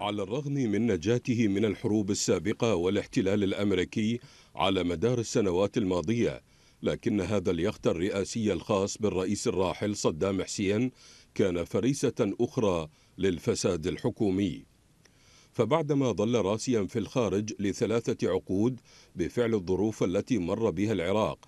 على الرغم من نجاته من الحروب السابقة والاحتلال الأمريكي على مدار السنوات الماضية لكن هذا اليخت الرئاسي الخاص بالرئيس الراحل صدام حسين كان فريسة أخرى للفساد الحكومي فبعدما ظل راسيا في الخارج لثلاثة عقود بفعل الظروف التي مر بها العراق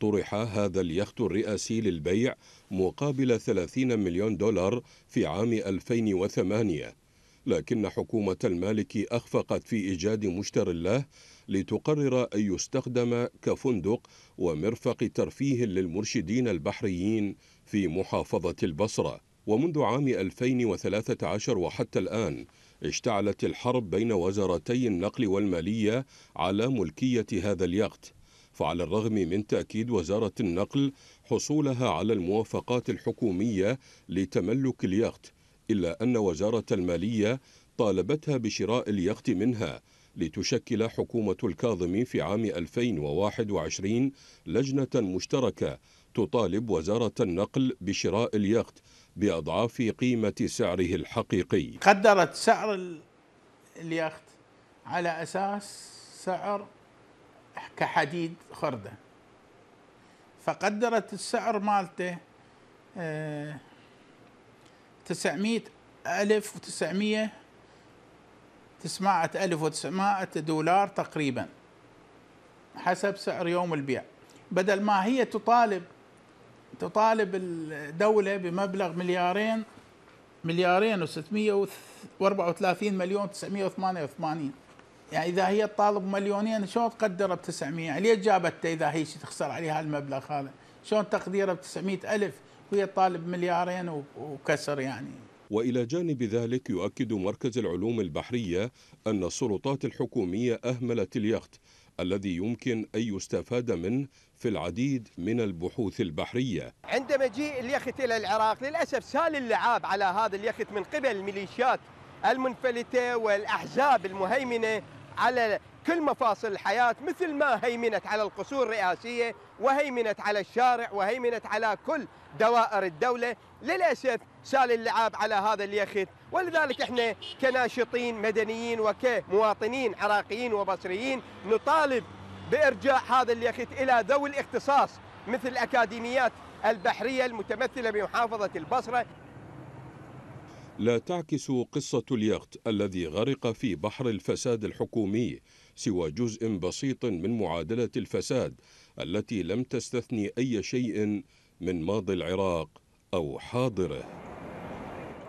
طرح هذا اليخت الرئاسي للبيع مقابل 30 مليون دولار في عام 2008 لكن حكومة المالك أخفقت في إيجاد مشتر له لتقرر أن يستخدم كفندق ومرفق ترفيه للمرشدين البحريين في محافظة البصرة ومنذ عام 2013 وحتى الآن اشتعلت الحرب بين وزارتي النقل والمالية على ملكية هذا اليخت فعلى الرغم من تأكيد وزارة النقل حصولها على الموافقات الحكومية لتملك اليخت إلا أن وزارة المالية طالبتها بشراء اليخت منها لتشكل حكومة الكاظم في عام 2021 لجنة مشتركة تطالب وزارة النقل بشراء اليخت بأضعاف قيمة سعره الحقيقي قدرت سعر اليخت على أساس سعر كحديد خردة فقدرت السعر مالته آه، 900 ألف و900 900 ألف و900 دولار تقريبا حسب سعر يوم البيع بدل ما هي تطالب تطالب الدولة بمبلغ مليارين مليارين و634 مليون 988 يعني إذا هي تطالب مليونين شلون تقدر ب 900 ليش جابته إذا هي تخسر عليها المبلغ هذا شلون تقديرها ب 900 ألف وهي طالب مليارين وكسر يعني والى جانب ذلك يؤكد مركز العلوم البحريه ان السلطات الحكوميه اهملت اليخت الذي يمكن ان يستفاد منه في العديد من البحوث البحريه. عند مجيء اليخت الى العراق للاسف سال اللعاب على هذا اليخت من قبل الميليشيات المنفلته والاحزاب المهيمنه على كل مفاصل الحياة مثل ما هيمنت على القصور الرئاسية وهيمنت على الشارع وهيمنت على كل دوائر الدولة للأسف سال اللعاب على هذا اليخت ولذلك احنا كناشطين مدنيين وكمواطنين عراقيين وبصريين نطالب بإرجاع هذا اليخت إلى ذوي الاختصاص مثل الأكاديميات البحرية المتمثلة بمحافظة البصرة لا تعكس قصة اليخت الذي غرق في بحر الفساد الحكومي سوى جزء بسيط من معادلة الفساد التي لم تستثني أي شيء من ماضي العراق أو حاضره